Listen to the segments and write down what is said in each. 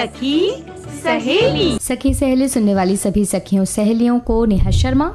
aquí सहेली सखी सहेली सुनने वाली सभी सखियों सहेलियों को नेहा शर्मा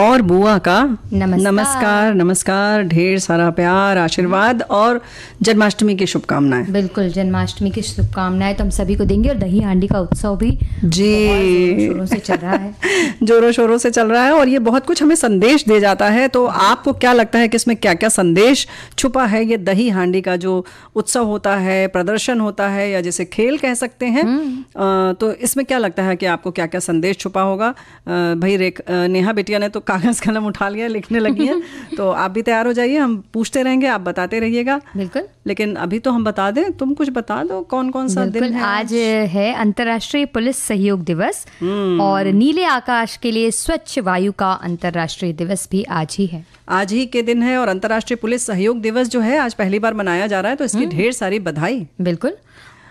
और बुआ का नमस्कार नमस्कार नमस्कार ढेर सारा प्यार आशीर्वाद और जन्माष्टमी की शुभकामनाएं बिल्कुल जन्माष्टमी की शुभकामनाएं तो हम सभी को देंगे और दही हांडी का उत्सव भी जी जोरों से चल रहा है जोरों शोरों से चल रहा है और ये बहुत कुछ हमें संदेश दे जाता है तो आपको क्या लगता है कि इसमें क्या क्या संदेश छुपा है ये दही हांडी का जो उत्सव होता है प्रदर्शन होता है या जैसे खेल कह सकते हैं हम्म। तो इसमें क्या लगता है कि आपको क्या क्या संदेश छुपा होगा भाई रेख नेहा बेटिया ने तो कागज कलम उठा लिया लिखने लगी है तो आप भी तैयार हो जाइए हम पूछते रहेंगे आप बताते रहिएगा बिल्कुल लेकिन अभी तो हम बता दें तुम कुछ बता दो कौन कौन सा दिन है आज है अंतर्राष्ट्रीय पुलिस सहयोग दिवस हम्म। और नीले आकाश के लिए स्वच्छ वायु का अंतर्राष्ट्रीय दिवस भी आज ही है आज ही के दिन है और अंतर्राष्ट्रीय पुलिस सहयोग दिवस जो है आज पहली बार मनाया जा रहा है तो इसकी हम्म। ढेर सारी बधाई बिल्कुल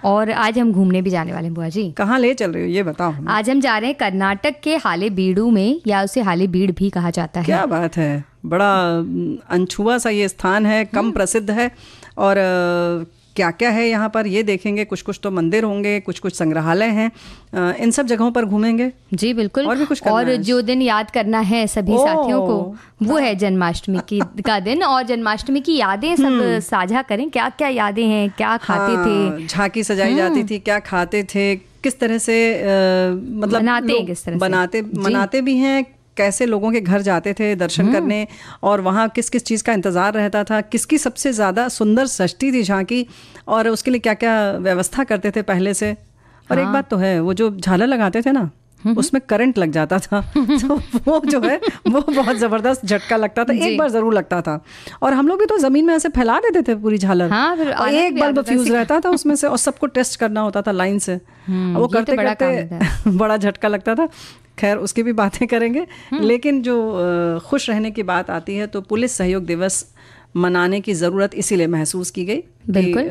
और आज हम घूमने भी जाने वाले हैं बुआ जी कहाँ ले चल रही हो ये बताओ आज हम जा रहे हैं कर्नाटक के हाले बीड़ू में या उसे हाले बीड़ भी कहा जाता है क्या बात है बड़ा अनछुआ सा ये स्थान है कम हम्म। प्रसिद्ध है और क्या क्या है यहाँ पर ये देखेंगे कुछ कुछ तो मंदिर होंगे कुछ कुछ संग्रहालय हैं इन सब जगहों पर घूमेंगे जी बिल्कुल और भी कुछ और जो दिन याद करना है सभी साथियों को वो है जन्माष्टमी की का दिन और जन्माष्टमी की यादें सब हम्म। साझा करें क्या क्या यादें हैं क्या खाते हाँ, थे झांकी सजाई जाती हम्म। थी क्या खाते थे किस तरह से आ, मतलब बनाते किस तरह बनाते मनाते भी हैं कैसे लोगों के घर जाते थे दर्शन हम्म। करने और वहाँ किस किस चीज़ का इंतज़ार रहता था किसकी सबसे ज़्यादा सुंदर सस्ती थी झांकी और उसके लिए क्या क्या व्यवस्था करते थे पहले से और एक हाँ। बात तो है वो जो झाला लगाते थे ना उसमें करंट लग जाता था तो वो जो है वो बहुत जबरदस्त झटका लगता था एक बार जरूर लगता था और हम लोग भी तो जमीन में ऐसे फैला देते थे पूरी झालर हाँ, और एक बल्ब फ्यूज रहता था उसमें से और सबको टेस्ट करना होता था लाइन से हम्म, वो तो करते करते बड़ा झटका लगता था खैर उसकी भी बातें करेंगे हम्म। लेकिन जो खुश रहने की बात आती है तो पुलिस सहयोग दिवस मनाने की ज़रूरत इसीलिए महसूस की गई बिल्कुल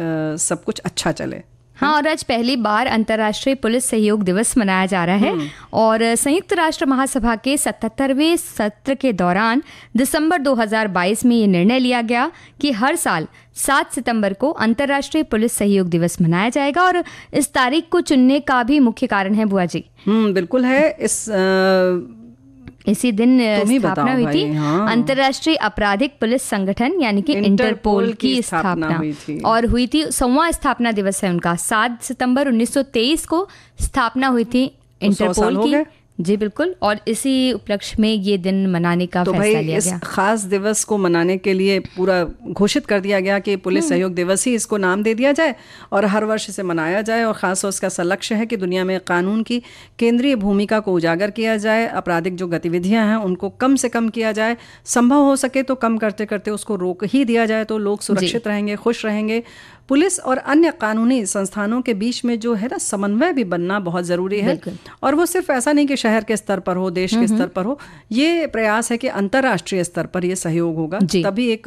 सब कुछ अच्छा चले हाँ और आज पहली बार अंतर्राष्ट्रीय पुलिस सहयोग दिवस मनाया जा रहा है हम्म। और संयुक्त राष्ट्र महासभा के 77वें सत्र के दौरान दिसंबर 2022 में ये निर्णय लिया गया कि हर साल 7 सितंबर को अंतर्राष्ट्रीय पुलिस सहयोग दिवस मनाया जाएगा और इस तारीख को चुनने का भी मुख्य कारण है बुआ जी हम्म, बिल्कुल है इस आ... इसी दिन तो स्थापना हुई थी हाँ। अंतरराष्ट्रीय आपराधिक पुलिस संगठन यानी कि इंटरपोल की स्थापना हुई थी और हुई थी सोवा स्थापना दिवस है उनका 7 सितंबर 1923 को स्थापना हुई थी तो इंटरपोल की जी बिल्कुल और इसी उपलक्ष्य में ये दिन मनाने का तो फैसला लिया इस गया। खास दिवस को मनाने के लिए पूरा घोषित कर दिया गया कि पुलिस हम्म। सहयोग दिवस ही इसको नाम दे दिया जाए और हर वर्ष इसे मनाया जाए और खास खासतौर इसका लक्ष्य है कि दुनिया में कानून की केंद्रीय भूमिका को उजागर किया जाए आपराधिक जो गतिविधियाँ हैं उनको कम से कम किया जाए संभव हो सके तो कम करते करते उसको रोक ही दिया जाए तो लोग सुरक्षित रहेंगे खुश रहेंगे पुलिस और अन्य कानूनी संस्थानों के बीच में जो है ना समन्वय भी बनना बहुत ज़रूरी है और वो सिर्फ ऐसा नहीं कि शहर के स्तर पर हो देश के स्तर पर हो ये प्रयास है कि अंतर्राष्ट्रीय स्तर पर ये सहयोग होगा तभी एक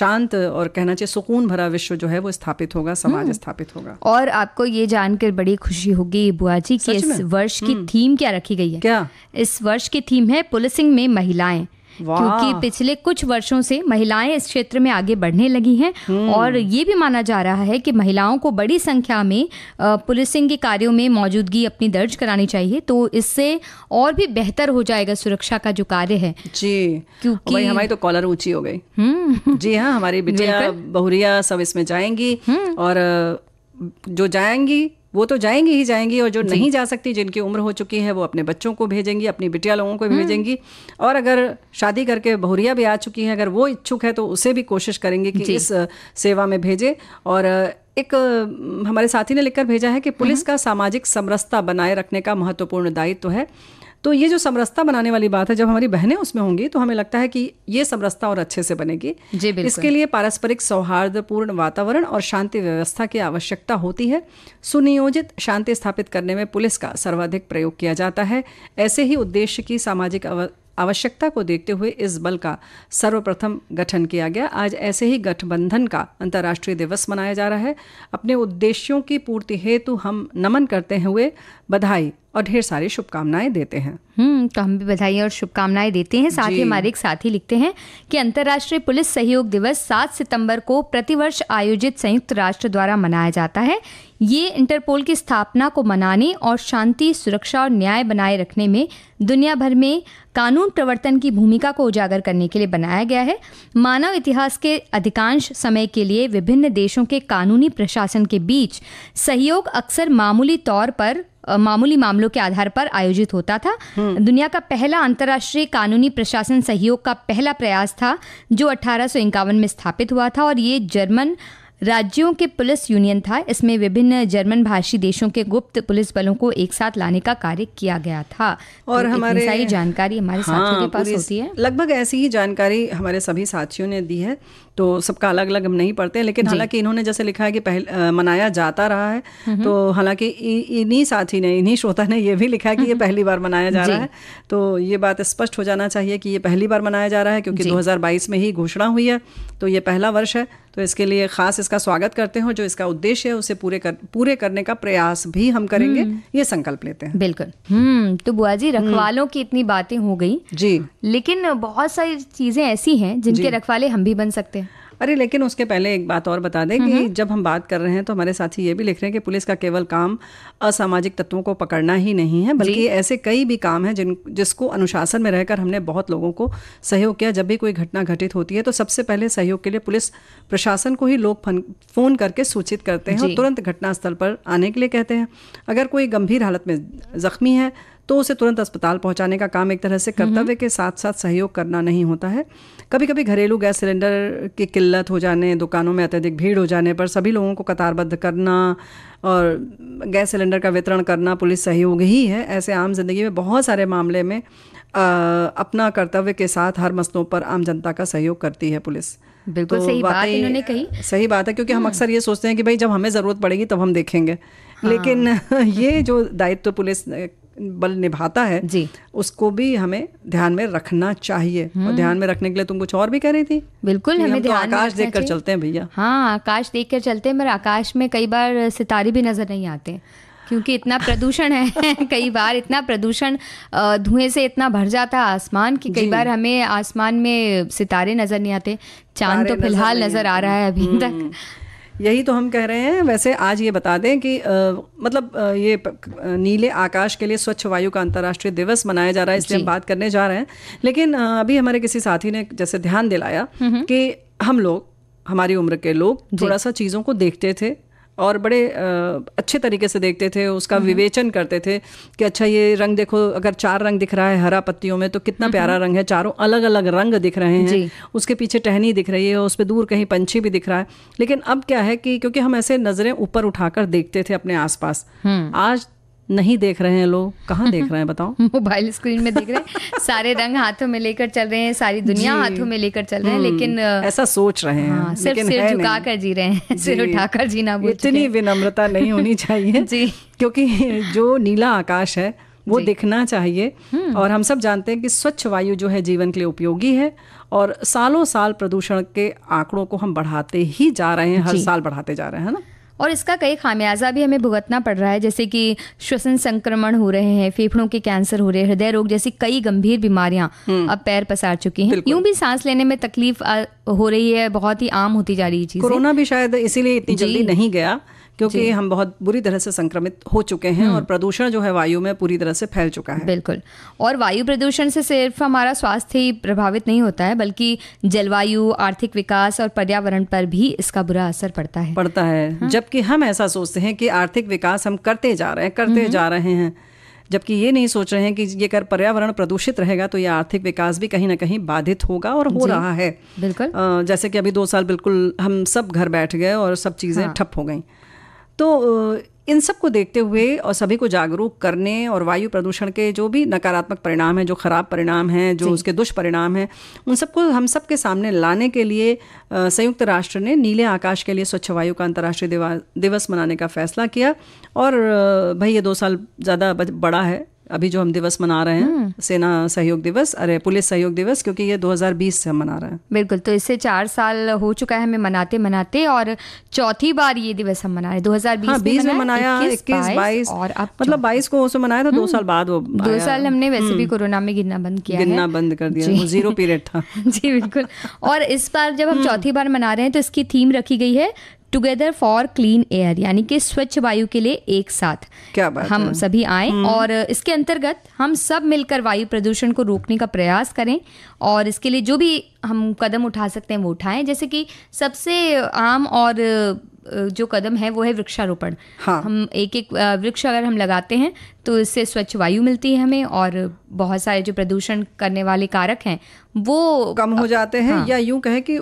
शांत और कहना चाहिए सुकून भरा विश्व जो है वो स्थापित होगा समाज हम्म। स्थापित होगा और आपको ये जानकर बड़ी खुशी होगी बुआ जी की इस वर्ष की हम्म। थीम क्या रखी गई है क्या इस वर्ष की थीम है पुलिसिंग में महिलाएं क्योंकि पिछले कुछ वर्षों से महिलाएं इस क्षेत्र में आगे बढ़ने लगी हैं हम्म। और ये भी माना जा रहा है कि महिलाओं को बड़ी संख्या में पुलिसिंग के कार्यों में मौजूदगी अपनी दर्ज करानी चाहिए तो इससे और भी बेहतर हो जाएगा सुरक्षा का जो कार्य है जी क्योंकि हमारी तो कॉलर ऊंची हो गई हम्म। जी हाँ हमारी बिटिया बहुरिया सब इसमें जाएंगी हम्म। और जो जाएंगी वो तो जाएंगी ही जाएंगी और जो नहीं जा सकती जिनकी उम्र हो चुकी है वो अपने बच्चों को भेजेंगी अपनी बिटिया लोगों को हम्म। भेजेंगी और अगर शादी करके बहुरिया भी आ चुकी है अगर वो इच्छुक है तो उसे भी कोशिश करेंगे कि इस सेवा में भेजे और एक हमारे साथी ने लिखकर भेजा है कि पुलिस हम्म। का सामाजिक समरसता बनाए रखने का महत्वपूर्ण दायित्व तो है तो ये जो समरसता बनाने वाली बात है जब हमारी बहनें उसमें होंगी तो हमें लगता है कि ये समरसता और अच्छे से बनेगी जी इसके लिए पारस्परिक सौहार्दपूर्ण वातावरण और शांति व्यवस्था की आवश्यकता होती है सुनियोजित शांति स्थापित करने में पुलिस का सर्वाधिक प्रयोग किया जाता है ऐसे ही उद्देश्य की सामाजिक आवश्यकता को देखते हुए इस बल का सर्वप्रथम गठन किया गया आज ऐसे ही गठबंधन का अंतर्राष्ट्रीय दिवस मनाया जा रहा है अपने उद्देश्यों की पूर्ति हेतु हम नमन करते हुए बधाई और ढेर सारी शुभकामनाएं देते हैं हम्म तो हम भी बधाई और शुभकामनाएं देते हैं साथ ही हमारे एक साथी लिखते हैं कि अंतर्राष्ट्रीय पुलिस सहयोग दिवस 7 सितंबर को प्रतिवर्ष आयोजित संयुक्त राष्ट्र द्वारा मनाया जाता है ये इंटरपोल की स्थापना को मनाने और शांति सुरक्षा और न्याय बनाए रखने में दुनिया भर में कानून प्रवर्तन की भूमिका को उजागर करने के लिए बनाया गया है मानव इतिहास के अधिकांश समय के लिए विभिन्न देशों के कानूनी प्रशासन के बीच सहयोग अक्सर मामूली तौर पर मामूली मामलों के आधार पर आयोजित होता था हम्म। दुनिया का पहला अंतर्राष्ट्रीय कानूनी प्रशासन सहयोग का पहला प्रयास था जो अठारह में स्थापित हुआ था और ये जर्मन राज्यों के पुलिस यूनियन था इसमें विभिन्न जर्मन भाषी देशों के गुप्त पुलिस बलों को एक साथ लाने का कार्य किया गया था और तो हमारे सारी जानकारी हमारे हाँ, साथियों के हाँ, पास होती है लगभग ऐसी ही जानकारी हमारे सभी साथियों ने दी है तो सबका अलग अलग हम नहीं पढ़ते लेकिन हालांकि इन्होंने जैसे लिखा है कि पहले मनाया जाता रहा है तो हालांकि इन्हीं साथी ने इन्हीं श्रोता ने यह भी लिखा है कि ये पहली बार मनाया जा रहा है तो ये बात स्पष्ट हो जाना चाहिए कि ये पहली बार मनाया जा रहा है क्योंकि 2022 में ही घोषणा हुई है तो ये पहला वर्ष है तो इसके लिए खास इसका स्वागत करते हो जो इसका उद्देश्य है उसे पूरे कर पूरे करने का प्रयास भी हम करेंगे हम्म। ये संकल्प लेते हैं बिल्कुल हम्म तो बुआ जी हम्म। रखवालों की इतनी बातें हो गई जी लेकिन बहुत सारी चीजें ऐसी हैं जिनके रखवाले हम भी बन सकते हैं अरे लेकिन उसके पहले एक बात और बता दें कि जब हम बात कर रहे हैं तो हमारे साथी ये भी लिख रहे हैं कि पुलिस का केवल काम असामाजिक तत्वों को पकड़ना ही नहीं है बल्कि ऐसे कई भी काम हैं जिन जिसको अनुशासन में रहकर हमने बहुत लोगों को सहयोग किया जब भी कोई घटना घटित होती है तो सबसे पहले सहयोग के लिए पुलिस प्रशासन को ही लोग फोन करके सूचित करते हैं और तुरंत घटनास्थल पर आने के लिए कहते हैं अगर कोई गंभीर हालत में जख्मी है तो उसे तुरंत अस्पताल पहुंचाने का काम एक तरह से कर्तव्य हम्म। के साथ साथ सहयोग करना नहीं होता है कभी कभी घरेलू गैस सिलेंडर की किल्लत हो जाने दुकानों में अत्यधिक भीड़ हो जाने पर सभी लोगों को कतारबद्ध करना और गैस सिलेंडर का वितरण करना पुलिस सहयोग ही है ऐसे आम जिंदगी में बहुत सारे मामले में आ, अपना कर्तव्य के साथ हर मसलों पर आम जनता का सहयोग करती है पुलिस बिल्कुल तो सही बात इन्होंने कही सही बात है क्योंकि हम हम्म। अक्सर ये सोचते हैं कि भाई जब हमें ज़रूरत पड़ेगी तब हम देखेंगे हाँ। लेकिन ये जो दायित्व तो पुलिस बल निभाता है जी उसको भी हमें ध्यान में रखना चाहिए और हम्म। ध्यान में रखने के लिए तुम कुछ और भी कह रही थी बिल्कुल हमें हम तो आकाश देख कर चलते हैं भैया हाँ आकाश देख कर चलते हैं मगर आकाश में कई बार सितारे भी नजर नहीं आते क्योंकि इतना प्रदूषण है कई बार इतना प्रदूषण धुएं से इतना भर जाता है आसमान कि कई बार हमें आसमान में सितारे नजर नहीं आते चांद तो फिलहाल नजर आ रहा है अभी हम्म। तक यही तो हम कह रहे हैं वैसे आज ये बता दें कि आ, मतलब आ, ये नीले आकाश के लिए स्वच्छ वायु का अंतर्राष्ट्रीय दिवस मनाया जा रहा है इसलिए हम बात करने जा रहे हैं लेकिन आ, अभी हमारे किसी साथी ने जैसे ध्यान दिलाया हम्म, हम्म। कि हम लोग हमारी उम्र के लोग थोड़ा सा चीज़ों को देखते थे और बड़े अच्छे तरीके से देखते थे उसका हम्म। विवेचन करते थे कि अच्छा ये रंग देखो अगर चार रंग दिख रहा है हरा पत्तियों में तो कितना हम्म, प्यारा हम्म। रंग है चारों अलग अलग रंग दिख रहे हैं उसके पीछे टहनी दिख रही है उस पर दूर कहीं पंछी भी दिख रहा है लेकिन अब क्या है कि क्योंकि हम ऐसे नज़रें ऊपर उठाकर देखते थे अपने आसपास आज नहीं देख रहे हैं लोग कहाँ देख रहे हैं बताओ मोबाइल स्क्रीन में देख रहे हैं सारे रंग हाथों में लेकर चल रहे हैं सारी दुनिया हाथों में लेकर चल रहे हैं हम्म, लेकिन ऐसा सोच रहे हैं हाँ, सिर्फ सिर झुका कर जी रहे हैं सिर उठाकर जीना इतनी विनम्रता नहीं होनी चाहिए जी क्योंकि जो नीला आकाश है वो दिखना चाहिए हम्म। और हम सब जानते हैं कि स्वच्छ वायु जो है जीवन के लिए उपयोगी है और सालों साल प्रदूषण के आंकड़ों को हम बढ़ाते ही जा रहे हैं हर साल बढ़ाते जा रहे हैं ना और इसका कई खामियाजा भी हमें भुगतना पड़ रहा है जैसे कि श्वसन संक्रमण हो रहे हैं फेफड़ों के कैंसर हो रहे हैं हृदय रोग जैसी कई गंभीर बीमारियां हम्म। अब पैर पसार चुकी हैं यूं भी सांस लेने में तकलीफ हो रही है बहुत ही आम होती जा रही है चीज कोरोना भी शायद इसीलिए इतनी जल्दी नहीं गया क्योंकि हम बहुत बुरी तरह से संक्रमित हो चुके हैं और हम्म। प्रदूषण जो है वायु में पूरी तरह से फैल चुका है बिल्कुल और वायु प्रदूषण से सिर्फ हमारा स्वास्थ्य ही प्रभावित नहीं होता है बल्कि जलवायु आर्थिक विकास और पर्यावरण पर भी इसका बुरा असर पड़ता है पड़ता है हाँ? जबकि हम ऐसा सोचते हैं कि आर्थिक विकास हम करते जा रहे हैं करते हम्म। जा रहे हैं जबकि ये नहीं सोच रहे हैं कि ये कर पर्यावरण प्रदूषित रहेगा तो ये आर्थिक विकास भी कहीं ना कहीं बाधित होगा और हो रहा है बिल्कुल जैसे कि अभी दो साल बिल्कुल हम सब घर बैठ गए और सब चीजें हाँ। ठप हो गई तो इन सब को देखते हुए और सभी को जागरूक करने और वायु प्रदूषण के जो भी नकारात्मक परिणाम हैं जो खराब परिणाम हैं जो उसके दुष्परिणाम हैं उन सबको हम सब के सामने लाने के लिए संयुक्त राष्ट्र ने नीले आकाश के लिए स्वच्छ वायु का अंतर्राष्ट्रीय दिवस मनाने का फैसला किया और भाई ये दो साल ज़्यादा बड़ा है अभी जो हम दिवस मना रहे हैं हम्म। सेना सहयोग दिवस अरे पुलिस सहयोग दिवस क्योंकि ये 2020 से हम मना रहे हैं बिल्कुल तो इससे चार साल हो चुका है हमें मनाते मनाते और चौथी बार ये दिवस हम मना रहे दो हजार बीस हाँ, बीस में मनाया इक्कीस बाईस और अब मतलब बाईस को उसे मनाया था दो हम्म। साल बाद वो दो साल हमने वैसे भी हम्म। कोरोना में गिरना बंद किया गिरना बंद कर दिया जीरो पीरियड था जी बिल्कुल और इस बार जब हम चौथी बार मना रहे हैं तो इसकी थीम रखी गई है टुगेदर फॉर क्लीन एयर यानी कि स्वच्छ वायु के लिए एक साथ क्या बात हम है? सभी आए हम्म। और इसके अंतर्गत हम सब मिलकर वायु प्रदूषण को रोकने का प्रयास करें और इसके लिए जो भी हम कदम उठा सकते हैं वो उठाएं जैसे कि सबसे आम और जो कदम है वो है वृक्षारोपण हाँ हम एक एक वृक्ष अगर हम लगाते हैं तो इससे स्वच्छ वायु मिलती है हमें और बहुत सारे जो प्रदूषण करने वाले कारक हैं वो कम हो जाते हैं हाँ। या यूं कहें कि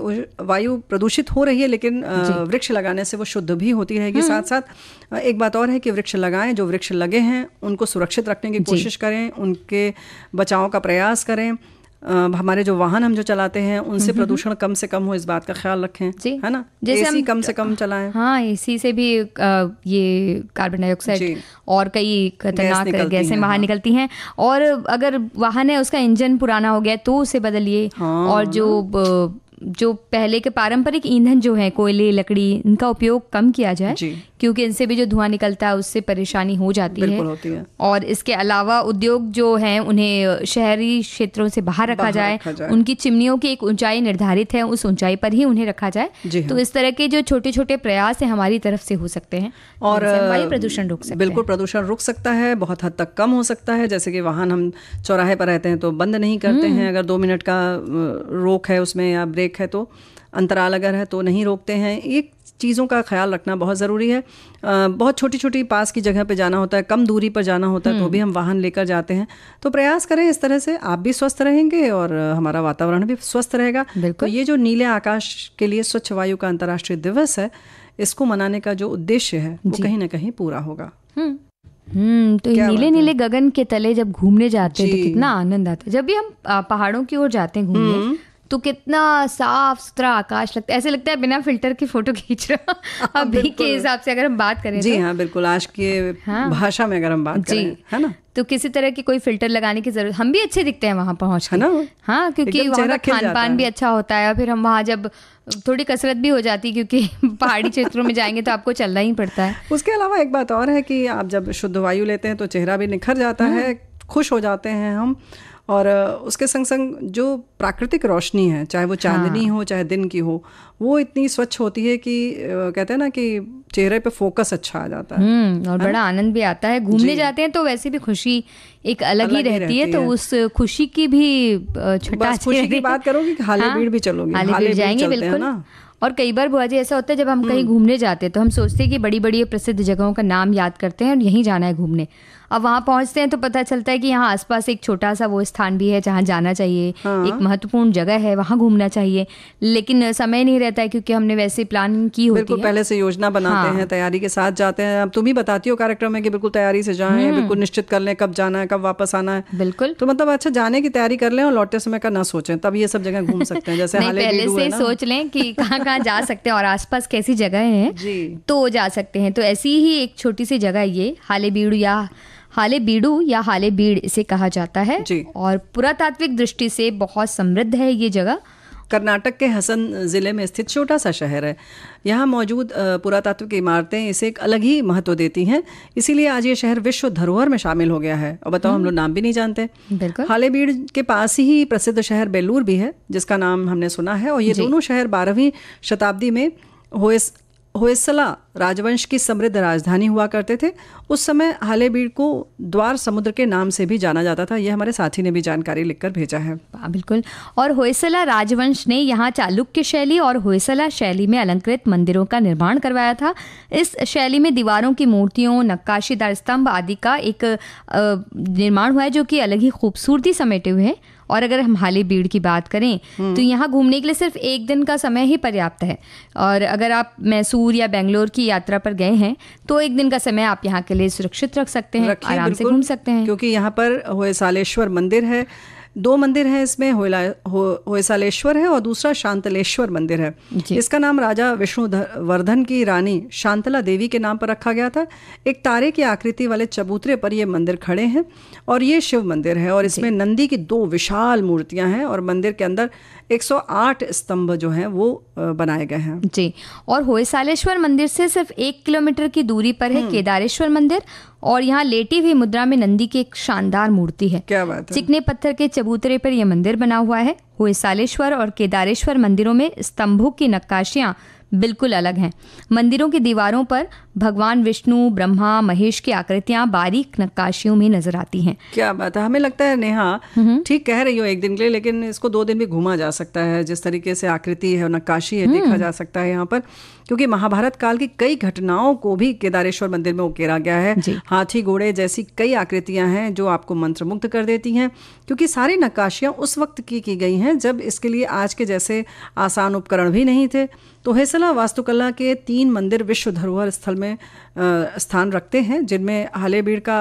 वायु प्रदूषित हो रही है लेकिन वृक्ष लगाने से वो शुद्ध भी होती रहेगी हम्म। साथ साथ एक बात और है कि वृक्ष लगाएं जो वृक्ष लगे हैं उनको सुरक्षित रखने की कोशिश करें उनके बचाव का प्रयास करें हमारे जो वाहन हम जो चलाते हैं उनसे हम्म, हम्म, प्रदूषण कम से कम हो इस बात का ख्याल रखें जी है ना जैसे एसी हम, कम से कम चलाएं हाँ एसी से भी आ, ये कार्बन डाइऑक्साइड और कई खतरनाक गैसें बाहर हाँ। निकलती हैं और अगर वाहन है उसका इंजन पुराना हो गया तो उसे बदलिए हाँ। और जो जो पहले के पारंपरिक ईंधन जो है कोयले लकड़ी इनका उपयोग कम किया जाए क्योंकि इनसे भी जो धुआं निकलता है उससे परेशानी हो जाती है होती है और इसके अलावा उद्योग जो है उन्हें शहरी क्षेत्रों से बाहर रखा जाए उनकी चिमनियों की एक ऊंचाई निर्धारित है उस ऊंचाई पर ही उन्हें रखा जाए हाँ। तो इस तरह के जो छोटे छोटे प्रयास है हमारी तरफ से हो सकते हैं और वायु प्रदूषण रुक सकता बिल्कुल प्रदूषण रुक सकता है बहुत हद तक कम हो सकता है जैसे कि वाहन हम चौराहे पर रहते हैं तो बंद नहीं करते हम्म। हैं अगर दो मिनट का रोक है उसमें या ब्रेक ब्रेक है तो अंतराल अगर है तो नहीं रोकते हैं ये चीज़ों का ख्याल रखना बहुत ज़रूरी है आ, बहुत छोटी छोटी पास की जगह पे जाना होता है कम दूरी पर जाना होता है तो भी हम्म। हम वाहन लेकर जाते हैं तो प्रयास करें इस तरह से आप भी स्वस्थ रहेंगे और हमारा वातावरण भी स्वस्थ रहेगा तो ये जो नीले आकाश के लिए स्वच्छ वायु का अंतर्राष्ट्रीय दिवस है इसको मनाने का जो उद्देश्य है वो कहीं ना कहीं पूरा होगा हम्म, हम्म तो नीले नीले गगन के तले जब घूमने जाते हैं तो कितना आनंद आता है जब भी हम पहाड़ों की ओर जाते हैं घूमने हम्म। तो कितना साफ सुथरा आकाश लगता है ऐसे लगता है बिना फिल्टर की फोटो खींच रहा हाँ, अभी के हिसाब से अगर हम बात करें जी तो, हाँ बिल्कुल आज के हाँ, भाषा में अगर हम बात जी, करें है ना तो किसी तरह की कोई फिल्टर लगाने की जरूरत हम भी अच्छे दिखते हैं वहां पहुंच है ना हाँ क्योंकि वहाँ का खान पान भी अच्छा होता है और फिर हम वहाँ जब थोड़ी कसरत भी हो जाती है क्योंकि पहाड़ी क्षेत्रों में जाएंगे तो आपको चलना ही पड़ता है उसके अलावा एक बात और है कि आप जब शुद्ध वायु लेते हैं तो चेहरा भी निखर जाता हाँ। है खुश हो जाते हैं हम और उसके संग संग जो प्राकृतिक रोशनी है चाहे वो चांदनी हाँ। हो चाहे दिन की हो वो इतनी स्वच्छ होती है कि कहते हैं ना कि चेहरे पे फोकस अच्छा आ जाता है और बड़ा आनंद भी आता है घूमने जाते हैं तो वैसे भी खुशी एक अलग, अलग ही रहती, रहती तो है, है तो उस खुशी की भी छुट्टा खुशी की बात करो कि हाले हाँ, भीड़ भी चलोगे हाले जाएंगे बिल्कुल और कई बार बुआ जी ऐसा होता है जब हम कहीं घूमने जाते हैं तो हम सोचते हैं कि बड़ी बड़ी प्रसिद्ध जगहों का नाम याद करते हैं और यहीं जाना है घूमने अब वहाँ पहुँचते हैं तो पता चलता है कि यहाँ आसपास एक छोटा सा वो स्थान भी है जहाँ जाना चाहिए हाँ। एक महत्वपूर्ण जगह है वहाँ घूमना चाहिए लेकिन समय नहीं रहता है क्योंकि हमने वैसे प्लान की होती बिल्कुल है। पहले से योजना बनाते हाँ। हैं तैयारी के साथ जाते हैं अब तुम ही बताती हो कार्यक्रम में कि बिल्कुल तैयारी से जाए हम्म। बिल्कुल निश्चित कर लें कब जाना है कब वापस आना है बिल्कुल तो मतलब अच्छा जाने की तैयारी कर लें और लौटते समय का ना सोचें तब ये सब जगह घूम सकते हैं जैसे पहले से सोच लें कि कहाँ कहाँ जा सकते हैं और आसपास कैसी जगह है तो जा सकते हैं तो ऐसी ही एक छोटी सी जगह ये हाले या हाले बीड़ू या हाले बीड़ इसे कहा जाता है और पुरातात्विक दृष्टि से बहुत समृद्ध है ये जगह कर्नाटक के हसन ज़िले में स्थित छोटा सा शहर है यहाँ मौजूद पुरातात्विक इमारतें इसे एक अलग ही महत्व देती हैं इसीलिए आज ये शहर विश्व धरोहर में शामिल हो गया है और बताओ हम हम्म। लोग नाम भी नहीं जानते हालेबीड़ के पास ही प्रसिद्ध शहर बेलूर भी है जिसका नाम हमने सुना है और ये दोनों शहर बारहवीं शताब्दी में होएस होएसला राजवंश की समृद्ध राजधानी हुआ करते थे उस समय हालेबीड़ को द्वार समुद्र के नाम से भी जाना जाता था यह हमारे साथी ने भी जानकारी लिखकर भेजा है हाँ, बिल्कुल और होयसला राजवंश ने यहाँ चालुक्य शैली और होयसला शैली में अलंकृत मंदिरों का निर्माण करवाया था इस शैली में दीवारों की मूर्तियों नक्काशीदार स्तंभ आदि का एक निर्माण हुआ है जो कि अलग ही खूबसूरती समेटे हुए हैं और अगर हम हाली भीड़ की बात करें हम्म। तो यहाँ घूमने के लिए सिर्फ एक दिन का समय ही पर्याप्त है और अगर आप मैसूर या बेंगलोर की यात्रा पर गए हैं तो एक दिन का समय आप यहाँ के लिए सुरक्षित रख सकते हैं आराम से घूम सकते हैं क्योंकि यहाँ पर हुए सालेश्वर मंदिर है दो मंदिर हैं इसमें होयला हो होयसालेश्वर है और दूसरा शांतलेश्वर मंदिर है इसका नाम राजा विष्णु वर्धन की रानी शांतला देवी के नाम पर रखा गया था एक तारे की आकृति वाले चबूतरे पर ये मंदिर खड़े हैं और ये शिव मंदिर है और इसमें नंदी की दो विशाल मूर्तियां हैं और मंदिर के अंदर 108 स्तंभ जो हैं वो बनाए गए हैं जी और होयसालेश्वर मंदिर से सिर्फ एक किलोमीटर की दूरी पर है हम्म। केदारेश्वर मंदिर और यहाँ लेटी हुई मुद्रा में नंदी की एक शानदार मूर्ति है क्या बात है चिकने पत्थर के चबूतरे पर यह मंदिर बना हुआ है हुए सालेश्वर और केदारेश्वर मंदिरों में स्तंभों की नक्काशियाँ बिल्कुल अलग हैं मंदिरों की दीवारों पर भगवान विष्णु ब्रह्मा महेश की आकृतियां बारीक नक्काशियों में नजर आती हैं क्या बात है हमें लगता है नेहा हम्म। ठीक कह रही हो एक दिन के लिए लेकिन इसको दो दिन भी घूमा जा सकता है जिस तरीके से आकृति है नक्काशी है देखा हम्म। जा सकता है यहाँ पर क्योंकि महाभारत काल की कई घटनाओं को भी केदारेश्वर मंदिर में उकेरा गया है हाथी घोड़े जैसी कई आकृतियां हैं जो आपको मंत्रमुग्ध कर देती हैं क्योंकि सारी नक्काशियां उस वक्त की की गई हैं जब इसके लिए आज के जैसे आसान उपकरण भी नहीं थे तो हेसला वास्तुकला के तीन मंदिर विश्व धरोहर स्थल में आ, स्थान रखते हैं जिनमें हालेबीड़ का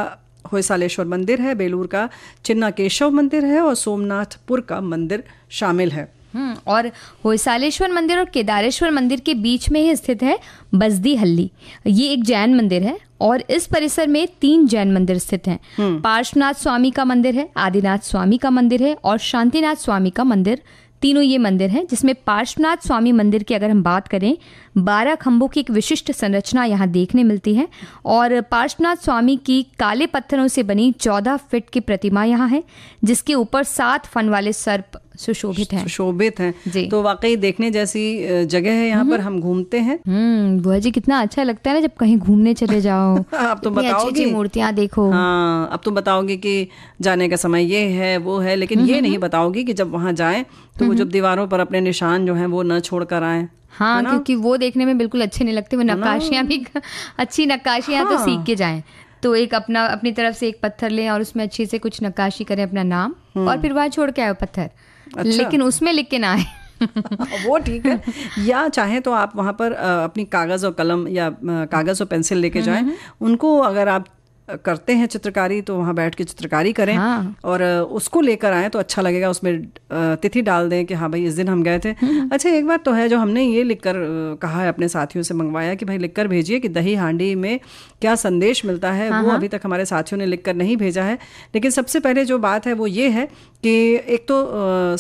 होयसालेश्वर मंदिर है बेलूर का चिन्ना केशव मंदिर है और सोमनाथपुर का मंदिर शामिल है हम्म, और होयसालेश्वर मंदिर और केदारेश्वर मंदिर के बीच में ही स्थित है बजदी हल्ली ये एक जैन मंदिर है और इस परिसर में तीन जैन मंदिर स्थित हैं हम्म। पार्श्वनाथ स्वामी का मंदिर है आदिनाथ स्वामी का मंदिर है और शांतिनाथ स्वामी का मंदिर तीनों ये मंदिर हैं जिसमें पार्श्वनाथ स्वामी मंदिर की अगर हम बात करें बारह खम्भों की एक विशिष्ट संरचना यहाँ देखने मिलती है और पार्श्वनाथ स्वामी की काले पत्थरों से बनी चौदह फिट की प्रतिमा यहाँ है जिसके ऊपर सात फन वाले सर्प सुशोभित है सुशोभित है जी तो वाकई देखने जैसी जगह है यहाँ हम्म। पर हम घूमते हैं हम्म, बुआ जी कितना अच्छा लगता है ना जब कहीं घूमने चले जाओ आप तो बताओगे मूर्तियाँ देखो हाँ अब तो बताओगे कि जाने का समय ये है वो है लेकिन ये हम्म, नहीं बताओगी कि जब वहाँ जाए तो वो जब दीवारों पर अपने निशान जो है वो न छोड़ कर आए हाँ ना? क्योंकि वो देखने में बिल्कुल अच्छे नहीं लगते वो नक्काशियाँ भी अच्छी नक्काशियाँ तो हाँ। तो सीख के जाएं तो एक अपना अपनी तरफ से एक पत्थर लें और उसमें अच्छे से कुछ नक्काशी करें अपना नाम हम्म। और फिर वहाँ छोड़ के आए पत्थर अच्छा। लेकिन उसमें लिख के ना आए वो ठीक है या चाहे तो आप वहाँ पर अपनी कागज़ और कलम या कागज़ और पेंसिल लेके हम्म, जाएं हम्म। उनको अगर आप करते हैं चित्रकारी तो वहाँ बैठ के चित्रकारी करें हाँ। और उसको लेकर आए तो अच्छा लगेगा उसमें तिथि डाल दें कि हाँ भाई इस दिन हम गए थे हम्म। अच्छा एक बात तो है जो हमने ये लिखकर कहा है अपने साथियों से मंगवाया कि भाई लिखकर भेजिए कि दही हांडी में क्या संदेश मिलता है हाँ। वो हाँ। अभी तक हमारे साथियों ने कर नहीं भेजा है लेकिन सबसे पहले जो बात है वो ये है कि एक तो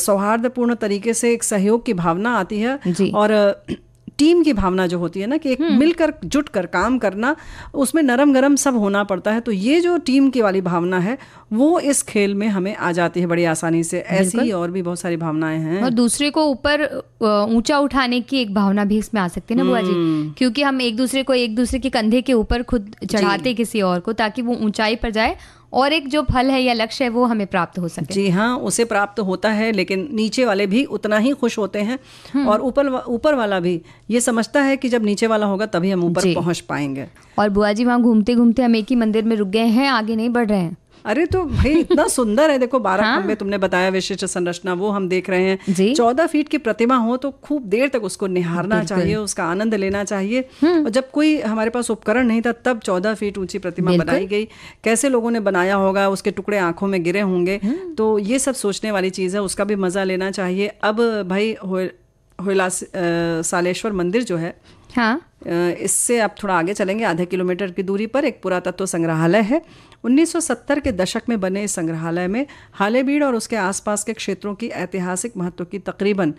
सौहार्दपूर्ण तरीके से एक सहयोग की भावना आती है और टीम की भावना जो होती है ना कि एक हम्म। मिलकर जुट कर काम करना उसमें नरम गरम सब होना पड़ता है तो ये जो टीम की वाली भावना है वो इस खेल में हमें आ जाती है बड़ी आसानी से ऐसी ही और भी बहुत सारी भावनाएं हैं और दूसरे को ऊपर ऊंचा उठाने की एक भावना भी इसमें आ सकती है ना बुआ जी हम्म। क्योंकि हम एक दूसरे को एक दूसरे के कंधे के ऊपर खुद चढ़ाते किसी और को ताकि वो ऊंचाई पर जाए और एक जो फल है या लक्ष्य है वो हमें प्राप्त हो सके जी हाँ उसे प्राप्त होता है लेकिन नीचे वाले भी उतना ही खुश होते हैं हम्म। और ऊपर ऊपर वाला भी ये समझता है कि जब नीचे वाला होगा तभी हम ऊपर पहुंच पाएंगे और बुआ जी वहाँ घूमते घूमते हम एक ही मंदिर में रुक गए हैं आगे नहीं बढ़ रहे हैं अरे तो भाई इतना सुंदर है देखो बारह हाँ? तुमने बताया विशिष्ट संरचना वो हम देख रहे हैं चौदह फीट की प्रतिमा हो तो खूब देर तक उसको निहारना चाहिए उसका आनंद लेना चाहिए हम्म। और जब कोई हमारे पास उपकरण नहीं था तब चौदह फीट ऊंची प्रतिमा बनाई गई कैसे लोगों ने बनाया होगा उसके टुकड़े आंखों में गिरे होंगे हम्म। तो ये सब सोचने वाली चीज़ है उसका भी मजा लेना चाहिए अब भाई सालेश्वर मंदिर जो है हाँ इससे आप थोड़ा आगे चलेंगे आधे किलोमीटर की दूरी पर एक पुरातत्व संग्रहालय है 1970 के दशक में बने इस संग्रहालय में हालेबीड़ और उसके आसपास के क्षेत्रों की ऐतिहासिक महत्व की तकरीबन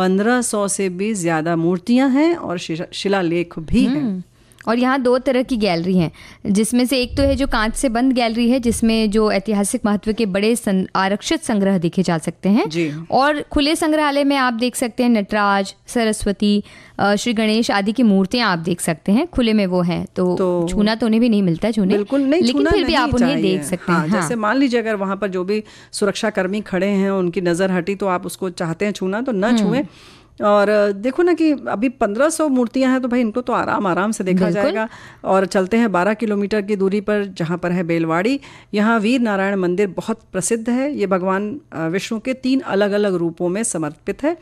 1500 से भी ज़्यादा मूर्तियां हैं और शिलालेख भी हैं हम्म। और यहाँ दो तरह की गैलरी हैं जिसमें से एक तो है जो कांच से बंद गैलरी है जिसमें जो ऐतिहासिक महत्व के बड़े आरक्षित संग्रह देखे जा सकते हैं और खुले संग्रहालय में आप देख सकते हैं नटराज सरस्वती श्री गणेश आदि की मूर्तियां आप देख सकते हैं खुले में वो है तो, तो छूना तो उन्हें भी नहीं मिलता छूने बिल्कुल नहीं लेकिन फिर भी आप उन्हें देख सकते हाँ, हैं हाँ। जैसे मान लीजिए अगर वहां पर जो भी सुरक्षाकर्मी खड़े हैं उनकी नजर हटी तो आप उसको चाहते हैं छूना तो न हम्म। छुए और देखो ना कि अभी पंद्रह सौ मूर्तियां हैं तो भाई इनको तो आराम आराम से देखा जाएगा और चलते हैं बारह किलोमीटर की दूरी पर जहाँ पर है बेलवाड़ी यहाँ वीर नारायण मंदिर बहुत प्रसिद्ध है ये भगवान विष्णु के तीन अलग अलग रूपों में समर्पित है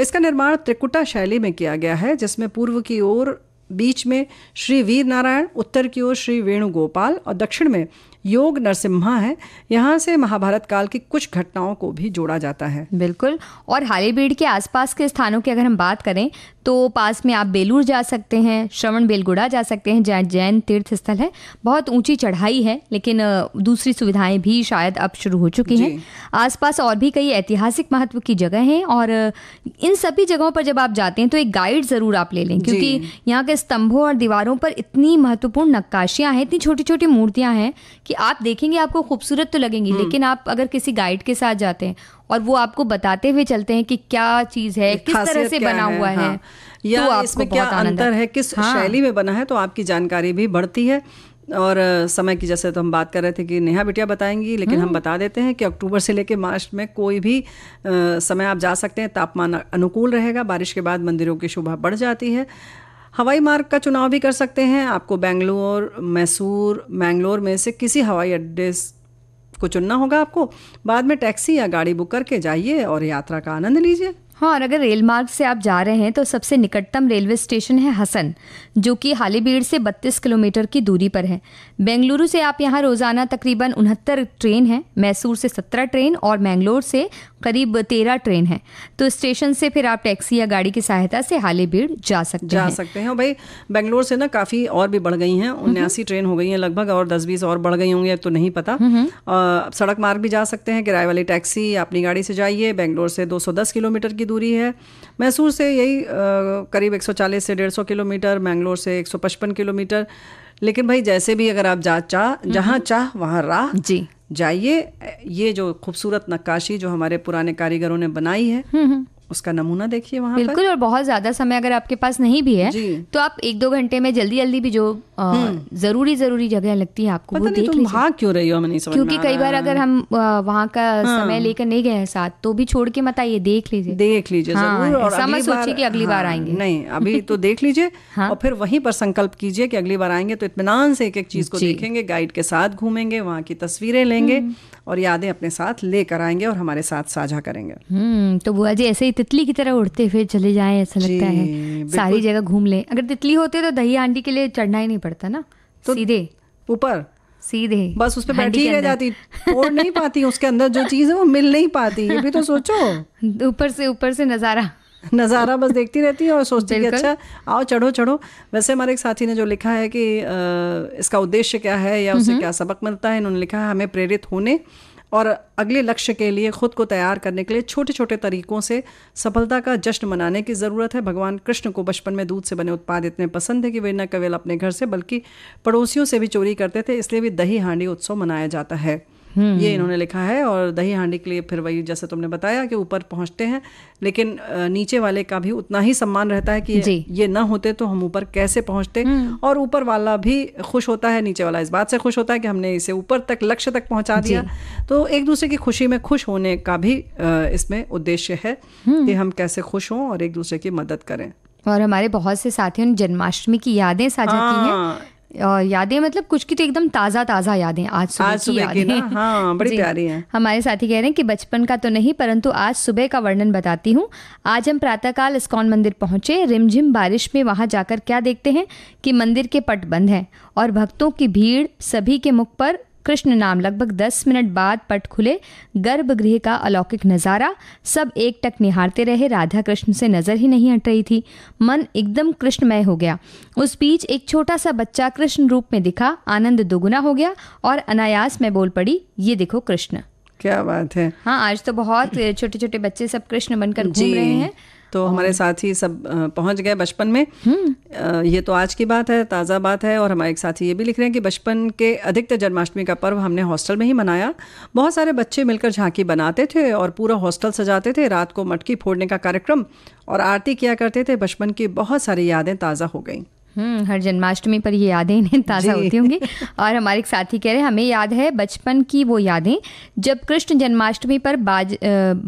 इसका निर्माण त्रिकुटा शैली में किया गया है जिसमें पूर्व की ओर बीच में श्री वीर नारायण उत्तर की ओर श्री वेणुगोपाल और दक्षिण में योग नरसिम्हा है यहाँ से महाभारत काल की कुछ घटनाओं को भी जोड़ा जाता है बिल्कुल और हालीबीड़ के आसपास के स्थानों की अगर हम बात करें तो पास में आप बेलूर जा सकते हैं श्रवण बेलगुड़ा जा सकते हैं जहाँ जैन तीर्थ स्थल है बहुत ऊंची चढ़ाई है लेकिन दूसरी सुविधाएं भी शायद अब शुरू हो चुकी हैं आसपास और भी कई ऐतिहासिक महत्व की जगह हैं और इन सभी जगहों पर जब आप जाते हैं तो एक गाइड ज़रूर आप ले लें क्योंकि यहाँ के स्तंभों और दीवारों पर इतनी महत्वपूर्ण नक्काशियाँ हैं इतनी छोटी छोटी मूर्तियाँ हैं कि आप देखेंगे आपको खूबसूरत तो लगेंगी हम्म। लेकिन आप अगर किसी गाइड के साथ जाते हैं और वो आपको बताते हुए चलते हैं कि क्या चीज है किस तरह से बना है, हुआ हाँ। है तो या तो इसमें क्या अंतर है किस हाँ। शैली में बना है तो आपकी जानकारी भी बढ़ती है और समय की जैसे तो हम बात कर रहे थे कि नेहा बिटिया बताएंगी लेकिन हम हम्म। बता देते हैं कि अक्टूबर से लेकर मार्च में कोई भी समय आप जा सकते हैं तापमान अनुकूल रहेगा बारिश के बाद मंदिरों की शोभा बढ़ जाती है हवाई मार्ग का चुनाव भी कर सकते हैं आपको बेंगलोर मैसूर मैंगलोर में से किसी हवाई अड्डे को चुनना होगा आपको बाद में टैक्सी या गाड़ी बुक करके जाइए और यात्रा का आनंद लीजिए हाँ और अगर रेल मार्ग से आप जा रहे हैं तो सबसे निकटतम रेलवे स्टेशन है हसन जो कि हालीबीड़ से 32 किलोमीटर की दूरी पर है बेंगलुरु से आप यहाँ रोज़ाना तकरीबन उनहत्तर ट्रेन हैं मैसूर से 17 ट्रेन और मैंगलोर से करीब तेरह ट्रेन है तो स्टेशन से फिर आप टैक्सी या गाड़ी की सहायता से हाले भीड़ जा सकते जा हैं जा सकते हैं भाई बेंगलोर से ना काफ़ी और भी बढ़ गई हैं हम्म। उन्यासी ट्रेन हो गई हैं लगभग और दस बीस और बढ़ गई होंगी तो नहीं पता आ, हम्म, हम्म। सड़क मार्ग भी जा सकते हैं किराए वाली टैक्सी अपनी गाड़ी से जाइए बेंगलोर से दो किलोमीटर की दूरी है मैसूर से यही करीब एक से डेढ़ किलोमीटर बेंगलोर से एक किलोमीटर लेकिन भाई जैसे भी अगर आप जा चाह जहाँ चाह वहाँ राह जी जाइए ये जो खूबसूरत नक्काशी जो हमारे पुराने कारीगरों ने बनाई है हम्म, हम्म। उसका नमूना देखिए वहाँ बिल्कुल पर। और बहुत ज़्यादा समय अगर आपके पास नहीं भी है तो आप एक दो घंटे में जल्दी जल्दी भी जो हम्म। ज़रूरी ज़रूरी जगह लगती है आपको वो देख तुम भाग क्यों रही हो नहीं समझ क्योंकि कई बार अगर हम वहाँ का हाँ। समय लेकर नहीं गए हैं साथ तो भी छोड़ के मत आइए देख लीजिए देख लीजिए हाँ, समझ सोचिए कि अगली बार हाँ, आएंगे नहीं अभी तो देख लीजिए और फिर वहीं पर संकल्प कीजिए कि अगली बार आएंगे तो इतमान से एक एक चीज़ को देखेंगे गाइड के साथ घूमेंगे वहाँ की तस्वीरें लेंगे हम्म। और यादें अपने साथ लेकर आएंगे और हमारे साथ साझा करेंगे हम्म, तो बुआ जी ऐसे ही तितली की तरह उड़ते हुए चले जाए ऐसा लगता है सारी जगह घूम लें अगर तितली होते तो दही आंटी के लिए चढ़ना ही नहीं पड़ता ना तो सीधे ऊपर सीधे बस उस पर बैठी रह जाती तोड़ नहीं पाती उसके अंदर जो चीज़ है वो मिल नहीं पाती ये भी तो सोचो ऊपर से ऊपर से नज़ारा नज़ारा बस देखती रहती है और सोचती है कि अच्छा आओ चढ़ो चढ़ो वैसे हमारे एक साथी ने जो लिखा है कि आ, इसका उद्देश्य क्या है या उसे क्या सबक मिलता है इन्होंने लिखा है हमें प्रेरित होने और अगले लक्ष्य के लिए खुद को तैयार करने के लिए छोटे छोटे तरीकों से सफलता का जश्न मनाने की ज़रूरत है भगवान कृष्ण को बचपन में दूध से बने उत्पाद इतने पसंद थे कि वे न केवल अपने घर से बल्कि पड़ोसियों से भी चोरी करते थे इसलिए भी दही हांडी उत्सव मनाया जाता है हम्म। ये इन्होंने लिखा है और दही हांडी के लिए फिर वही जैसे तुमने बताया कि ऊपर पहुंचते हैं लेकिन नीचे वाले का भी उतना ही सम्मान रहता है कि ये ना होते तो हम ऊपर कैसे पहुंचते हम्म। और ऊपर वाला भी खुश होता है नीचे वाला इस बात से खुश होता है कि हमने इसे ऊपर तक लक्ष्य तक पहुंचा दिया तो एक दूसरे की खुशी में खुश होने का भी इसमें उद्देश्य है हम्म। कि हम कैसे खुश हों और एक दूसरे की मदद करें और हमारे बहुत से साथियों ने जन्माष्टमी की यादें साझा की हैं हाँ। यादें मतलब कुछ की तो एकदम ताज़ा ताज़ा यादें आज सुबह आज की यादें हाँ, बड़ी प्यारी हैं हमारे साथी कह रहे हैं कि बचपन का तो नहीं परंतु आज सुबह का वर्णन बताती हूँ आज हम प्रातःकाल इस्कॉन मंदिर पहुंचे रिमझिम बारिश में वहां जाकर क्या देखते हैं कि मंदिर के पट बंद हैं और भक्तों की भीड़ सभी के मुख पर कृष्ण नाम लगभग दस मिनट बाद पट खुले गर्भगृह का अलौकिक नज़ारा सब एक टक निहारते रहे राधा कृष्ण से नज़र ही नहीं हट रही थी मन एकदम कृष्णमय हो गया उस बीच एक छोटा सा बच्चा कृष्ण रूप में दिखा आनंद दोगुना हो गया और अनायास में बोल पड़ी ये देखो कृष्ण क्या बात है हाँ आज तो बहुत छोटे छोटे बच्चे सब कृष्ण बनकर घूम रहे हैं तो हमारे साथ ही सब पहुंच गए बचपन में हम्म। ये तो आज की बात है ताज़ा बात है और हमारे एक साथी ये भी लिख रहे हैं कि बचपन के अधिकतर जन्माष्टमी का पर्व हमने हॉस्टल में ही मनाया बहुत सारे बच्चे मिलकर झांकी बनाते थे और पूरा हॉस्टल सजाते थे रात को मटकी फोड़ने का कार्यक्रम और आरती किया करते थे बचपन की बहुत सारी यादें ताज़ा हो गई हम्म, हर जन्माष्टमी पर ये यादें इन्हें ताज़ा होती होंगी और हमारे एक साथी कह रहे हैं हमें याद है बचपन की वो यादें जब कृष्ण जन्माष्टमी पर बाज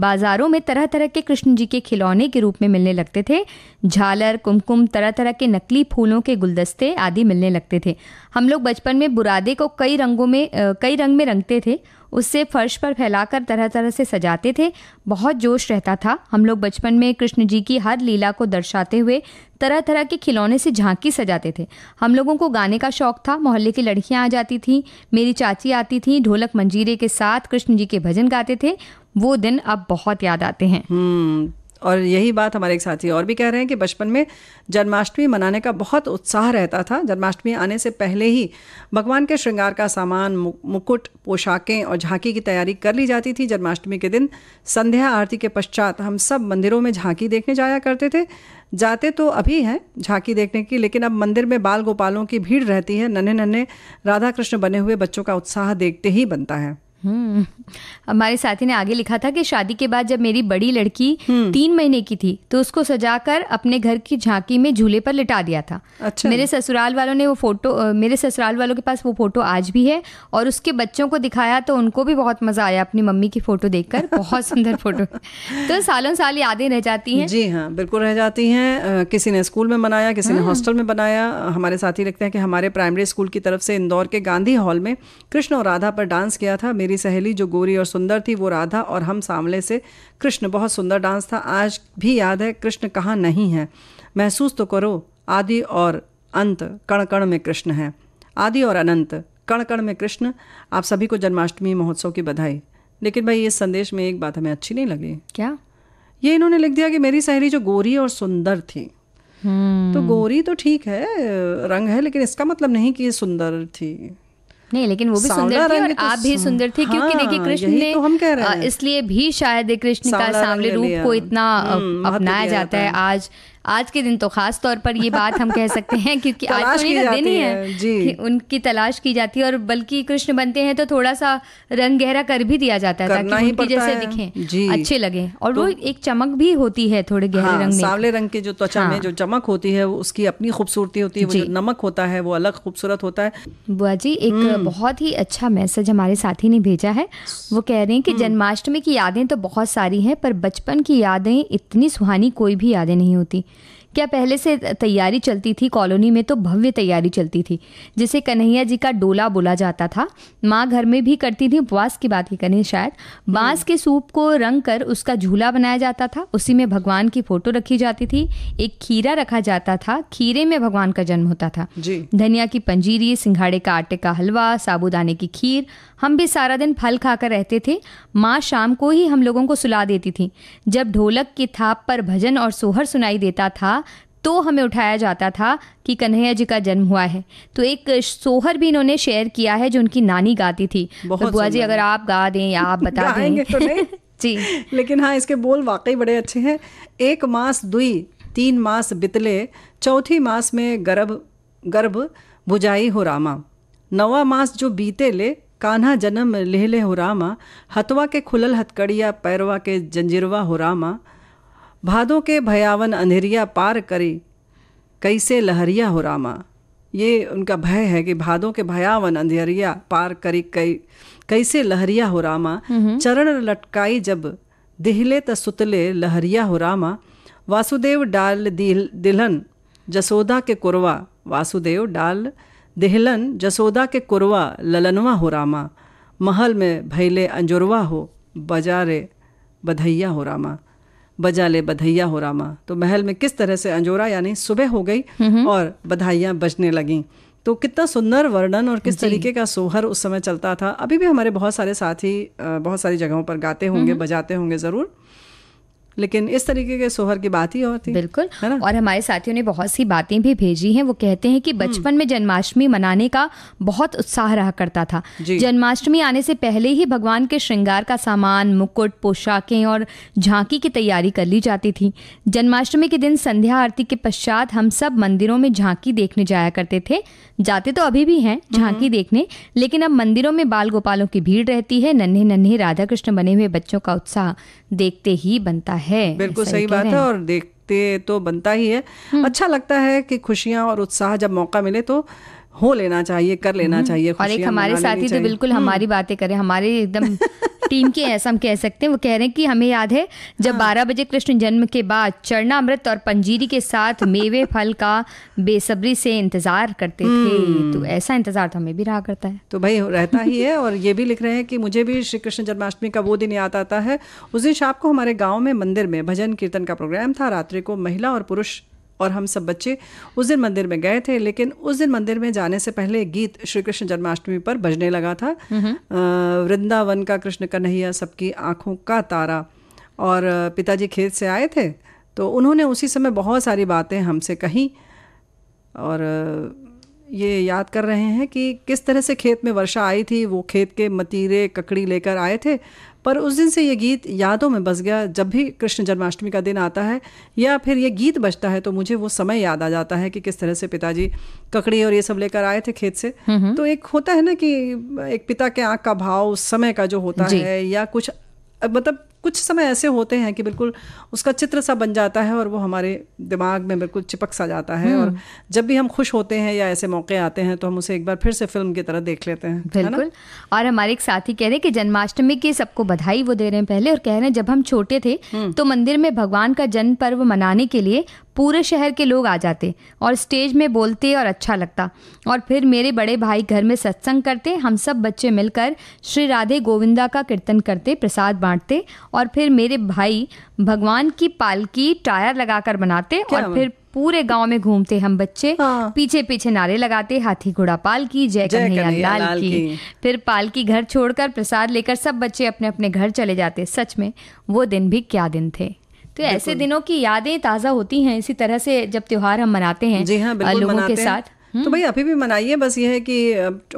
बाज़ारों में तरह तरह के कृष्ण जी के खिलौने के रूप में मिलने लगते थे झालर कुमकुम तरह तरह के नकली फूलों के गुलदस्ते आदि मिलने लगते थे हम लोग बचपन में बुरादे को कई रंगों में कई रंग में रंगते थे उससे फर्श पर फैलाकर तरह तरह से सजाते थे बहुत जोश रहता था हम लोग बचपन में कृष्ण जी की हर लीला को दर्शाते हुए तरह तरह के खिलौने से झांकी सजाते थे हम लोगों को गाने का शौक था मोहल्ले की लड़कियां आ जाती थीं मेरी चाची आती थी ढोलक मंजीरे के साथ कृष्ण जी के भजन गाते थे वो दिन अब बहुत याद आते हैं हम्म, और यही बात हमारे एक साथी और भी कह रहे हैं कि बचपन में जन्माष्टमी मनाने का बहुत उत्साह रहता था जन्माष्टमी आने से पहले ही भगवान के श्रृंगार का सामान मुकुट पोशाकें और झांकी की तैयारी कर ली जाती थी जन्माष्टमी के दिन संध्या आरती के पश्चात हम सब मंदिरों में झांकी देखने जाया करते थे जाते तो अभी हैं झांकी देखने की लेकिन अब मंदिर में बाल गोपालों की भीड़ रहती है नन्हे नन्हे राधा कृष्ण बने हुए बच्चों का उत्साह देखते ही बनता है हम्म। हमारे साथी ने आगे लिखा था कि शादी के बाद जब मेरी बड़ी लड़की हम्म। तीन महीने की थी तो उसको सजाकर अपने घर की झांकी में झूले पर लिटा दिया था अच्छा। मेरे ससुराल वालों ने वो फोटो मेरे ससुराल वालों के पास वो फोटो आज भी है और उसके बच्चों को दिखाया तो उनको भी बहुत मजा आया अपनी मम्मी की फोटो देख बहुत सुंदर फोटो तो सालों साल यादें रह जाती हैं जी हाँ बिल्कुल रह जाती हैं किसी ने स्कूल में बनाया किसी ने हम्म। हॉस्टल में बनाया हमारे साथी लिखते हैं कि हमारे प्राइमरी स्कूल की तरफ से इंदौर के गांधी हॉल में कृष्ण और राधा पर डांस किया था मेरी मेरी सहेली जो गोरी और सुंदर थी वो राधा और हम सामने से कृष्ण बहुत सुंदर डांस था आज भी याद है कृष्ण कहाँ नहीं है महसूस तो करो आदि और अंत कण कण में कृष्ण है आदि और अनंत कण कण में कृष्ण आप सभी को जन्माष्टमी महोत्सव की बधाई लेकिन भाई ये संदेश में एक बात हमें अच्छी नहीं लगी क्या ये इन्होंने लिख दिया कि मेरी सहेली जो गोरी और सुंदर थी हम्म। तो गोरी तो ठीक है रंग है लेकिन इसका मतलब नहीं कि ये सुंदर थी नहीं लेकिन वो भी सुंदर थी और तो आप भी सुंदर थे क्योंकि हाँ, देखिए कृष्ण ने तो इसलिए भी शायद कृष्ण का सांवले रूप को इतना हम्म, अपनाया जाता है आज आज के दिन तो खास तौर पर ये बात हम कह सकते हैं क्योंकि आज तो नहीं दिन ही है कि उनकी तलाश की जाती है और बल्कि कृष्ण बनते हैं तो थोड़ा सा रंग गहरा कर भी दिया जाता है ताकि उनकी जैसे दिखे अच्छे लगे और तो वो एक चमक भी होती है थोड़े गहरे हाँ, रंग में सांवले रंग के जो त्वचा में हाँ। जो चमक होती है उसकी अपनी खूबसूरती होती है नमक होता है वो अलग खूबसूरत होता है बुआ जी एक हम्म। बहुत ही अच्छा मैसेज हमारे साथी ने भेजा है वो कह रहे हैं कि हम्म। जन्माष्टमी की यादें तो बहुत सारी हैं पर बचपन की यादें इतनी सुहानी कोई भी यादें नहीं होती क्या पहले से तैयारी चलती थी कॉलोनी में तो भव्य तैयारी चलती थी जिसे कन्हैया जी का डोला बोला जाता था माँ घर में भी करती थी उपवास की बात ही करें शायद बांस के सूप को रंग कर उसका झूला बनाया जाता था उसी में भगवान की फोटो रखी जाती थी एक खीरा रखा जाता था खीरे में भगवान का जन्म होता था धनिया की पंजीरी सिंघाड़े का आटे का हलवा साबुदाने की खीर हम भी सारा दिन फल खाकर रहते थे माँ शाम को ही हम लोगों को सुला देती थी जब ढोलक की थाप पर भजन और सोहर सुनाई देता था तो हमें उठाया जाता था कि कन्हैया जी का जन्म हुआ है तो एक सोहर भी इन्होंने शेयर किया है जो उनकी नानी गाती थी तो बुआ जी अगर आप गा दें या आप बता दें तो जी लेकिन हाँ इसके बोल वाकई बड़े अच्छे हैं एक मास दुई तीन मास बितले चौथी मास में गर्भ गर्भ बुझाई हो रामा नवा मास जो बीते ले कान्हा जन्म लेहले हो रामा हतवा के खुलल हथकड़िया पैरवा के जंजीरवा हो रामा भादों के भयावन अंधेरिया पार करी कैसे लहरिया हो रामा ये उनका भय है कि भादों के भयावन अंधेरिया पार करी कई कैसे लहरिया हो रामा चरण लटकाई जब दिहले त सुतले लहरिया हो रामा वासुदेव डाल दिल दिल्हन जसोदा के कुरवा वासुदेव डाल दिहलन जसोदा के कुरवा ललनवा हो रामा महल में भैले अंजुरवा हो बजारे बधैया हो रामा बजा ले बधैया हो रामा तो महल में किस तरह से अंजोरा यानी सुबह हो गई और बधाइयाँ बजने लगी तो कितना सुंदर वर्णन और किस तरीके का सोहर उस समय चलता था अभी भी हमारे बहुत सारे साथी बहुत सारी जगहों पर गाते होंगे बजाते होंगे ज़रूर लेकिन इस तरीके के सोहर की बात ही होती बिल्कुल है ना? और हमारे साथियों ने बहुत सी बातें भी भेजी हैं वो कहते हैं कि बचपन में जन्माष्टमी मनाने का बहुत उत्साह रहा करता था जन्माष्टमी आने से पहले ही भगवान के श्रृंगार का सामान मुकुट पोशाकें और झांकी की तैयारी कर ली जाती थी जन्माष्टमी के दिन संध्या आरती के पश्चात हम सब मंदिरों में झांकी देखने जाया करते थे जाते तो अभी भी हैं हम्म। झांकी देखने लेकिन अब मंदिरों में बाल गोपालों की भीड़ रहती है नन्हे नन्हे राधा कृष्ण बने हुए बच्चों का उत्साह देखते ही बनता है है बिल्कुल सही बात है और देखते तो बनता ही है हम्म। अच्छा लगता है कि खुशियाँ और उत्साह जब मौका मिले तो हो लेना चाहिए कर लेना हम्म। चाहिए और एक हमारे साथी जो तो बिल्कुल हम्म। हमारी बातें करें हमारे एकदम टीम के ऐसा हम कह सकते हैं वो कह रहे हैं कि हमें याद है जब हाँ। बारह बजे कृष्ण जन्म के बाद चरणामृत और पंजीरी के साथ मेवे फल का बेसब्री से इंतजार करते थे हम्म। तो ऐसा इंतजार तो हमें भी रहा करता है तो भाई रहता ही है और ये भी लिख रहे हैं कि मुझे भी श्री कृष्ण जन्माष्टमी का वो दिन याद आता है उस दिन शाम को हमारे गाँव में मंदिर में भजन कीर्तन का प्रोग्राम था रात्रि को महिला और पुरुष और हम सब बच्चे उस दिन मंदिर में गए थे लेकिन उस दिन मंदिर में जाने से पहले गीत श्री कृष्ण जन्माष्टमी पर बजने लगा था वृंदावन का कृष्ण कन्हैया सबकी आंखों का तारा और पिताजी खेत से आए थे तो उन्होंने उसी समय बहुत सारी बातें हमसे कही और ये याद कर रहे हैं कि किस तरह से खेत में वर्षा आई थी वो खेत के मतीरे ककड़ी लेकर आए थे पर उस दिन से ये गीत यादों में बस गया जब भी कृष्ण जन्माष्टमी का दिन आता है या फिर ये गीत बजता है तो मुझे वो समय याद आ जाता है कि किस तरह से पिताजी ककड़ी और ये सब लेकर आए थे खेत से हम्म, हम्म। तो एक होता है ना कि एक पिता के आँख का भाव उस समय का जो होता है या कुछ मतलब कुछ समय ऐसे होते हैं कि बिल्कुल उसका चित्र सा बन जाता है और वो हमारे दिमाग में बिल्कुल चिपक सा जाता है और हम्म। जब भी हम खुश होते हैं या ऐसे मौके आते हैं तो हम उसे एक बार फिर से फिल्म की तरह देख लेते हैं बिल्कुल और हमारे एक साथी कह रहे हैं कि जन्माष्टमी की सबको बधाई वो दे रहे हैं पहले और कह रहे हैं जब हम छोटे थे हम्म। तो मंदिर में भगवान का जन्म पर्व मनाने के लिए पूरे शहर के लोग आ जाते और स्टेज में बोलते और अच्छा लगता और फिर मेरे बड़े भाई घर में सत्संग करते हम सब बच्चे मिलकर श्री राधे गोविंदा का कीर्तन करते प्रसाद बांटते और फिर मेरे भाई भगवान की पालकी टायर लगाकर बनाते और फिर पूरे गांव में घूमते हम बच्चे हाँ। पीछे पीछे नारे लगाते हाथी घोड़ा पाल की जय कन्हैया लाल, की।, की फिर पाल की घर छोड़कर प्रसाद लेकर सब बच्चे अपने अपने घर चले जाते सच में वो दिन भी क्या दिन थे तो ऐसे दिनों की यादें ताज़ा होती हैं इसी तरह से जब त्योहार हम मनाते हैं जी हाँ, लोगों मनाते के साथ तो हम्म। भाई अभी भी मनाइए बस ये है कि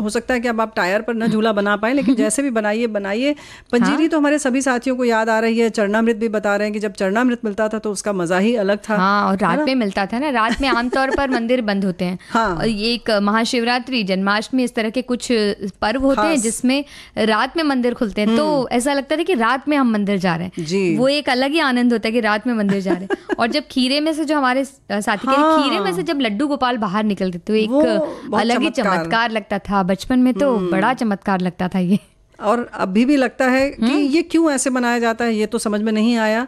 हो सकता है कि अब आप टायर पर ना झूला बना पाए लेकिन जैसे भी बनाइए बनाइए पंजीरी हाँ? तो हमारे सभी साथियों को याद आ रही है चरणामृत भी बता रहे हैं कि जब चरणामृत मिलता था तो उसका मजा ही अलग था हाँ और रात में मिलता था ना रात में आमतौर पर मंदिर बंद होते हैं हाँ एक महाशिवरात्रि जन्माष्टमी इस तरह के कुछ पर्व होते हैं जिसमें रात में मंदिर खुलते हैं तो हम्म। ऐसा लगता था कि रात में हम मंदिर जा रहे हैं वो एक अलग ही आनंद होता है कि रात में मंदिर जा रहे हैं और जब खीरे में से जो हमारे साथी खीरे में से हाँ। जब लड्डू गोपाल बाहर निकलते थे तो एक अलग ही चमत्कार लगता था बचपन में तो हम्म। बड़ा चमत्कार लगता था ये और अभी भी लगता है कि हम्म? ये क्यों ऐसे बनाया जाता है ये तो समझ में नहीं आया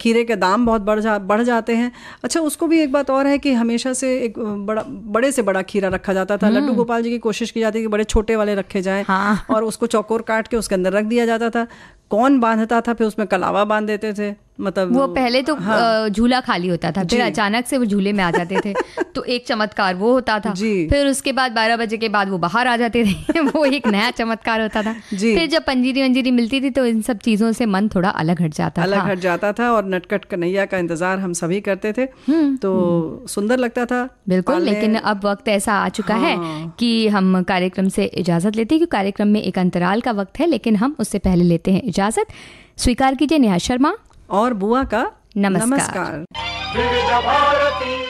खीरे के दाम बहुत बढ़ जा बढ़ जाते हैं अच्छा उसको भी एक बात और है कि हमेशा से एक बड़ा बड़े से बड़ा खीरा रखा जाता था लड्डू हम्म। गोपाल जी की कोशिश की जाती है कि बड़े छोटे वाले रखे जाएं हाँ। और उसको चौकोर काट के उसके अंदर रख दिया जाता था कौन बांधता था फिर उसमें कलावा बांध देते थे मतलब वो पहले तो हाँ। झूला खाली होता था फिर अचानक से वो झूले में आ जाते थे तो एक चमत्कार वो होता था फिर उसके बाद बारह बजे के बाद वो बाहर आ जाते थे वो एक नया चमत्कार होता था फिर जब पंजीरी वंजीरी मिलती थी तो इन सब चीजों से मन थोड़ा अलग हट जाता अलग हट जाता था और नटकट कन्हैया का इंतजार हम सभी करते थे हम्म। तो हम्म। सुंदर लगता था बिल्कुल लेकिन अब वक्त ऐसा आ चुका है हाँ। कि हम कार्यक्रम से इजाजत लेते हैं क्योंकि कार्यक्रम में एक अंतराल का वक्त है लेकिन हम उससे पहले लेते हैं इजाजत इजाजत स्वीकार कीजिए नेहा शर्मा और बुआ का नमस्कार, नमस्कार।